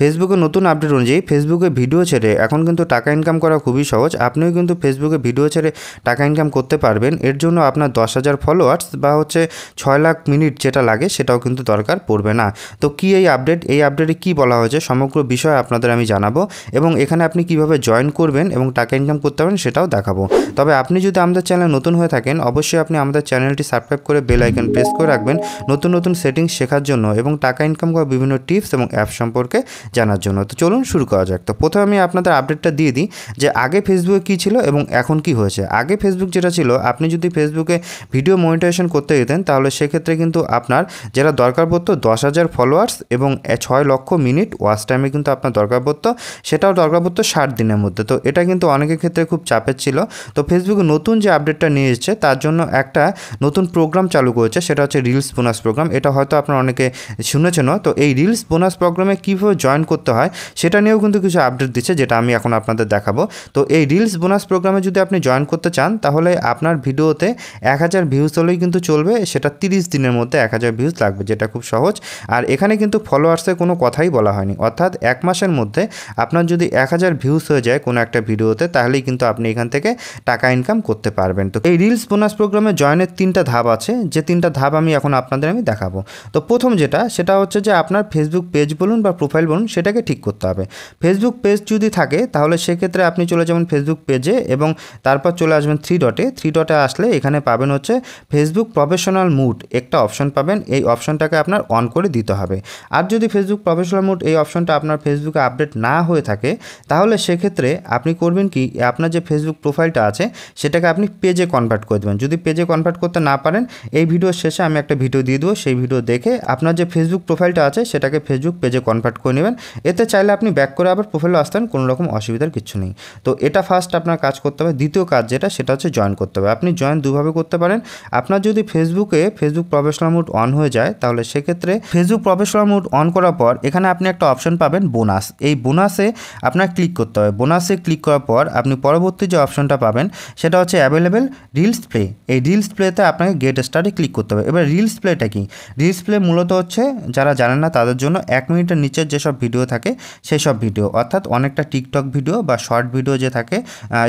ফেসবুকে নতুন আপডেট অনুযায়ী ফেসবুকে ভিডিও ছেড়ে এখন কিন্তু টাকা ইনকাম করা খুবই সহজ আপনিও কিন্তু ফেসবুকে ভিডিও ছেড়ে টাকা ইনকাম করতে পারবেন এর জন্য আপনার দশ হাজার ফলোয়ার্স বা হচ্ছে ছয় লাখ মিনিট যেটা লাগে সেটাও কিন্তু দরকার পড়বে না তো কি এই আপডেট এই আপডেটে কি বলা হয়েছে সমগ্র বিষয় আপনাদের আমি জানাবো এবং এখানে আপনি কিভাবে জয়েন করবেন এবং টাকা ইনকাম করতে পারেন সেটাও দেখাবো তবে আপনি যদি আমাদের চ্যানেল নতুন হয়ে থাকেন অবশ্যই আপনি আমাদের চ্যানেলটি সাবস্ক্রাইব করে বেল আইকন প্রেস করে রাখবেন নতুন নতুন সেটিংস শেখার জন্য এবং টাকা ইনকাম করা বিভিন্ন টিপস এবং অ্যাপ সম্পর্কে জানার জন্য তো চলুন শুরু করা যাক তো প্রথমে আমি আপনাদের আপডেটটা দিয়ে দিই যে আগে ফেসবুকে কী ছিল এবং এখন কি হয়েছে আগে ফেসবুক যেটা ছিল আপনি যদি ফেসবুকে ভিডিও মনিটাইজেশন করতে যেতেন তাহলে সেক্ষেত্রে কিন্তু আপনার যেটা দরকার পড়তো দশ হাজার ফলোয়ার্স এবং ছয় লক্ষ মিনিট ওয়াচ টাইমে কিন্তু আপনার দরকার পড়তো সেটাও দরকার পড়তো ষাট দিনের মধ্যে তো এটা কিন্তু অনেকের ক্ষেত্রে খুব চাপের ছিল তো ফেসবুকে নতুন যে আপডেটটা নিয়ে এসেছে তার জন্য একটা নতুন প্রোগ্রাম চালু করেছে সেটা হচ্ছে রিলস বোনাস প্রোগ্রাম এটা হয়তো আপনারা অনেকে শুনেছেন তো এই রিলস বোনাস প্রোগ্রামে কীভাবে জয়েন করতে হয় সেটা নিয়েও কিন্তু কিছু আপডেট দিচ্ছে যেটা আমি এখন আপনাদের দেখাবো তো এই রিলস বোনাস প্রোগ্রামে যদি আপনি জয়েন করতে চান তাহলে আপনার ভিডিওতে এক হাজার ভিউজ হলেই কিন্তু চলবে সেটা তিরিশ দিনের মধ্যে এক হাজার ভিউজ লাগবে যেটা খুব সহজ আর এখানে কিন্তু ফলোয়ার্সের কোনো কথাই বলা হয়নি অর্থাৎ এক মাসের মধ্যে আপনার যদি এক হাজার ভিউজ হয়ে যায় কোনো একটা ভিডিওতে তাহলেই কিন্তু আপনি এখান থেকে টাকা ইনকাম করতে পারবেন তো এই রিলস বোনাস প্রোগ্রামে জয়েনের তিনটা ধাপ আছে যে তিনটা ধাপ আমি এখন আপনাদের আমি দেখাবো তো প্রথম যেটা সেটা হচ্ছে যে আপনার ফেসবুক পেজ বলুন বা প্রোফাইল এবং সেটাকে ঠিক করতে হবে ফেসবুক পেজ যদি থাকে তাহলে সেক্ষেত্রে আপনি চলে যাবেন ফেসবুক পেজে এবং তারপর চলে আসবেন থ্রি ডটে থ্রি ডটে আসলে এখানে পাবেন হচ্ছে ফেসবুক প্রফেশনাল মুড একটা অপশন পাবেন এই অপশনটাকে আপনার অন করে দিতে হবে আর যদি ফেসবুক প্রফেশনাল মুড এই অপশনটা আপনার ফেসবুকে আপডেট না হয়ে থাকে তাহলে সেক্ষেত্রে আপনি করবেন কি আপনার যে ফেসবুক প্রোফাইলটা আছে সেটাকে আপনি পেজে কনভার্ট করে দেবেন যদি পেজে কনভার্ট করতে না পারেন এই ভিডিওর শেষে আমি একটা ভিডিও দিয়ে দেবো সেই ভিডিও দেখে আপনার যে ফেসবুক প্রোফাইলটা আছে সেটাকে ফেসবুক পেজে কনভার্ট করে নেবেন এতে চাইলে আপনি ব্যাক করে আবার প্রোফাইলে আসতেন কোনো রকম অসুবিধার কিছু নেই তো এটা ফার্স্ট আপনার কাজ করতে হবে দ্বিতীয় কাজ যেটা সেটা হচ্ছে জয়েন করতে হবে আপনি জয়েন দুভাবে করতে পারেন আপনার যদি ফেসবুকে ফেসবুক প্রফেশনাল মোড অন হয়ে যায় তাহলে সেক্ষেত্রে ফেসবুক প্রফেশনাল মোড অন করার পর এখানে আপনি একটা অপশন পাবেন বোনাস এই বোনাসে আপনার ক্লিক করতে হবে বোনাসে ক্লিক করার পর আপনি পরবর্তী যে অপশনটা পাবেন সেটা হচ্ছে অ্যাভেলেবেল রিলস প্লে এই রিলস প্লেতে আপনাকে গেট স্টারে ক্লিক করতে হবে এবার রিলস প্লেটা কি রিলস প্লে মূলত হচ্ছে যারা জানেন না তাদের জন্য এক মিনিটের নিচের যেসব যেসব ভিডিও থাকে সেই সব ভিডিও অর্থাৎ অনেকটা টিকটক ভিডিও বা শর্ট ভিডিও যে থাকে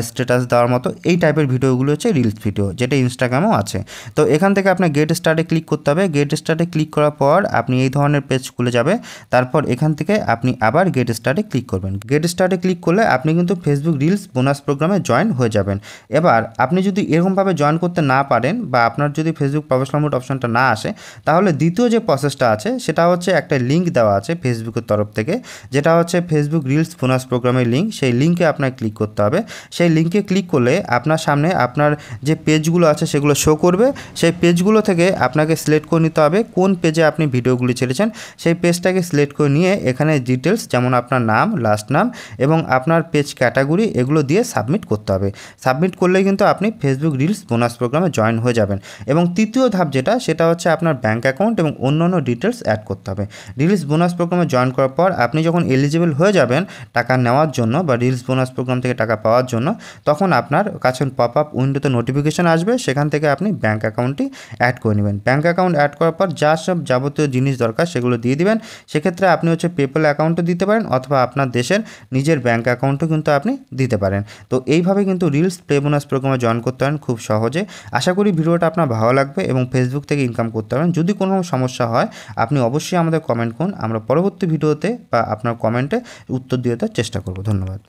স্ট্যাটাস দেওয়ার মতো এই টাইপের ভিডিওগুলো হচ্ছে রিলস ভিডিও যেটা ইনস্টাগ্রামও আছে তো এখান থেকে আপনার গেট স্টার্টে ক্লিক করতে হবে গেট স্টার্টে ক্লিক করার পর আপনি এই ধরনের পেজ খুলে যাবে তারপর এখান থেকে আপনি আবার গেট স্টার্টে ক্লিক করবেন গেট স্টার্টে ক্লিক করলে আপনি কিন্তু ফেসবুক রিলস বোনাস প্রোগ্রামে জয়েন হয়ে যাবেন এবার আপনি যদি এরকমভাবে জয়েন করতে না পারেন বা আপনার যদি ফেসবুক প্রফেশনাল মোড অপশনটা না আসে তাহলে দ্বিতীয় যে প্রসেসটা আছে সেটা হচ্ছে একটা লিঙ্ক দেওয়া আছে ফেসবুকের তরফ থেকে যেটা হচ্ছে ফেসবুক রিলস বোনাস প্রোগ্রামের লিঙ্ক সেই লিঙ্কে আপনাকে ক্লিক করতে হবে সেই লিঙ্কে ক্লিক করলে আপনার সামনে আপনার যে পেজগুলো আছে সেগুলো শো করবে সেই পেজগুলো থেকে আপনাকে সিলেক্ট করে নিতে হবে কোন পেজে আপনি ভিডিওগুলি ছেড়েছেন সেই পেজটাকে সিলেক্ট করে নিয়ে এখানে ডিটেলস যেমন আপনার নাম লাস্ট নাম এবং আপনার পেজ ক্যাটাগরি এগুলো দিয়ে সাবমিট করতে হবে সাবমিট করলে কিন্তু আপনি ফেসবুক রিলস বোনাস প্রোগ্রামে জয়েন হয়ে যাবেন এবং তৃতীয় ধাপ যেটা সেটা হচ্ছে আপনার ব্যাঙ্ক অ্যাকাউন্ট এবং অন্যান্য ডিটেলস অ্যাড করতে হবে রিলস বোনাস প্রোগ্রামে জয়েন করার পর পর আপনি যখন এলিজিবল হয়ে যাবেন টাকা নেওয়ার জন্য বা রিলস বোনাস প্রোগ্রাম থেকে টাকা পাওয়ার জন্য তখন আপনার কাছে পপ আপ উইন্ডোতে নোটিফিকেশান আসবে সেখান থেকে আপনি ব্যাঙ্ক অ্যাকাউন্টটি অ্যাড করে নেবেন ব্যাঙ্ক অ্যাকাউন্ট অ্যাড করার পর যা সব যাবতীয় জিনিস দরকার সেগুলো দিয়ে দিবেন সেক্ষেত্রে আপনি হচ্ছে পেপল অ্যাকাউন্টও দিতে পারেন অথবা আপনার দেশের নিজের ব্যাঙ্ক অ্যাকাউন্টও কিন্তু আপনি দিতে পারেন তো এইভাবে কিন্তু রিলস প্লে বোনাস প্রোগ্রামে জয়েন করতে পারেন খুব সহজে আশা করি ভিডিওটা আপনার ভালো লাগবে এবং ফেসবুক থেকে ইনকাম করতে পারেন যদি কোনো সমস্যা হয় আপনি অবশ্যই আমাদের কমেন্ট করুন আমরা পরবর্তী ভিডিওতে বা আপনার কমেন্টে উত্তর দিয়ে দেওয়ার চেষ্টা করব ধন্যবাদ